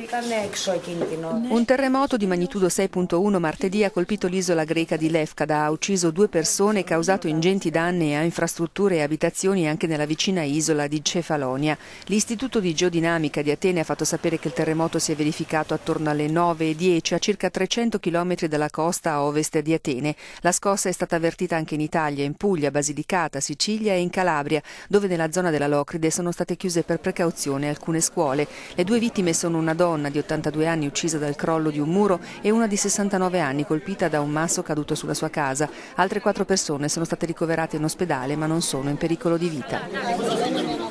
Un terremoto di magnitudo 6.1 martedì ha colpito l'isola greca di Lefkada, ha ucciso due persone e causato ingenti danni a infrastrutture e abitazioni anche nella vicina isola di Cefalonia. L'Istituto di Geodinamica di Atene ha fatto sapere che il terremoto si è verificato attorno alle 9.10 a circa 300 km dalla costa a ovest di Atene. La scossa è stata avvertita anche in Italia, in Puglia, Basilicata, Sicilia e in Calabria, dove nella zona della Locride sono state chiuse per precauzione alcune scuole. Le due vittime sono una donna donna di 82 anni uccisa dal crollo di un muro e una di 69 anni colpita da un masso caduto sulla sua casa. Altre quattro persone sono state ricoverate in ospedale ma non sono in pericolo di vita.